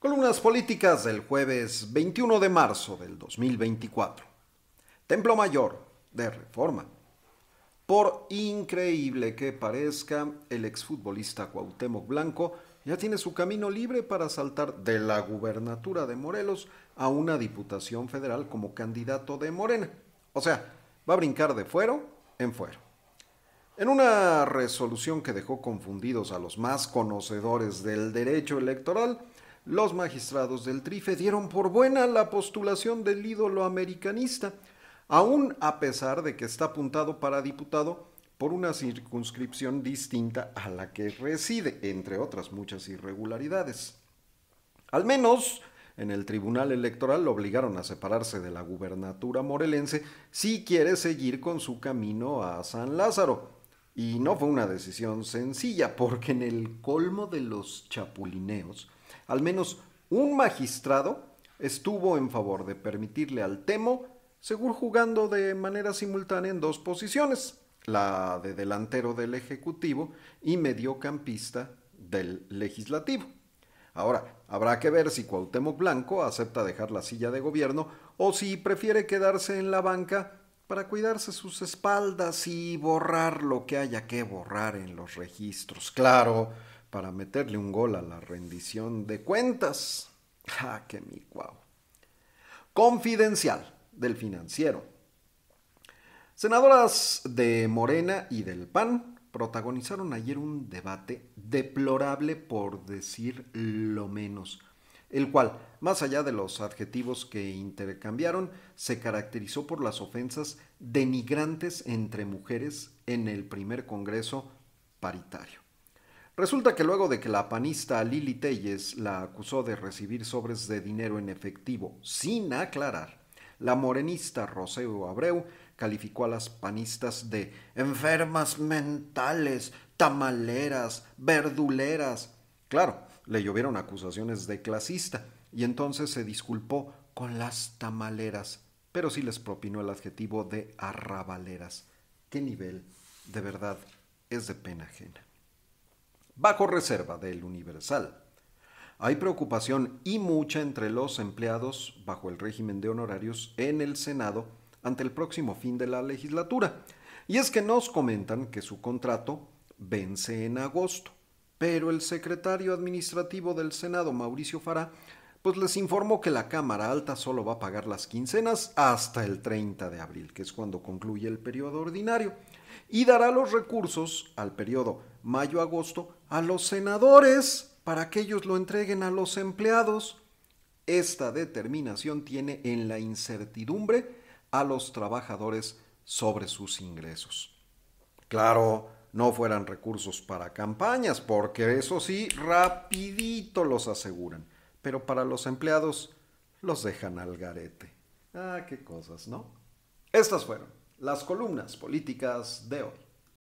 Columnas políticas del jueves 21 de marzo del 2024. Templo Mayor de Reforma. Por increíble que parezca, el exfutbolista Cuauhtémoc Blanco ya tiene su camino libre para saltar de la gubernatura de Morelos a una diputación federal como candidato de Morena. O sea, va a brincar de fuero en fuero. En una resolución que dejó confundidos a los más conocedores del derecho electoral, los magistrados del Trife dieron por buena la postulación del ídolo americanista, aún a pesar de que está apuntado para diputado por una circunscripción distinta a la que reside, entre otras muchas irregularidades. Al menos, en el Tribunal Electoral lo obligaron a separarse de la gubernatura morelense si quiere seguir con su camino a San Lázaro. Y no fue una decisión sencilla, porque en el colmo de los chapulineos, al menos un magistrado estuvo en favor de permitirle al Temo seguir jugando de manera simultánea en dos posiciones, la de delantero del Ejecutivo y mediocampista del Legislativo. Ahora, habrá que ver si Cuauhtémoc Blanco acepta dejar la silla de gobierno o si prefiere quedarse en la banca para cuidarse sus espaldas y borrar lo que haya que borrar en los registros. Claro, para meterle un gol a la rendición de cuentas. ¡Ah, qué mi guau! Confidencial del financiero. Senadoras de Morena y del PAN protagonizaron ayer un debate deplorable por decir lo menos el cual, más allá de los adjetivos que intercambiaron, se caracterizó por las ofensas denigrantes entre mujeres en el primer Congreso paritario. Resulta que luego de que la panista Lili Telles la acusó de recibir sobres de dinero en efectivo sin aclarar, la morenista Roseo Abreu calificó a las panistas de enfermas mentales, tamaleras, verduleras. Claro, le llovieron acusaciones de clasista y entonces se disculpó con las tamaleras, pero sí les propinó el adjetivo de arrabaleras. ¿Qué nivel de verdad es de pena ajena? Bajo reserva del Universal. Hay preocupación y mucha entre los empleados bajo el régimen de honorarios en el Senado ante el próximo fin de la legislatura. Y es que nos comentan que su contrato vence en agosto pero el secretario administrativo del Senado, Mauricio Fará, pues les informó que la Cámara Alta solo va a pagar las quincenas hasta el 30 de abril, que es cuando concluye el periodo ordinario, y dará los recursos al periodo mayo-agosto a los senadores para que ellos lo entreguen a los empleados. Esta determinación tiene en la incertidumbre a los trabajadores sobre sus ingresos. Claro, no fueran recursos para campañas, porque eso sí, rapidito los aseguran. Pero para los empleados los dejan al garete. Ah, qué cosas, ¿no? Estas fueron las columnas políticas de hoy.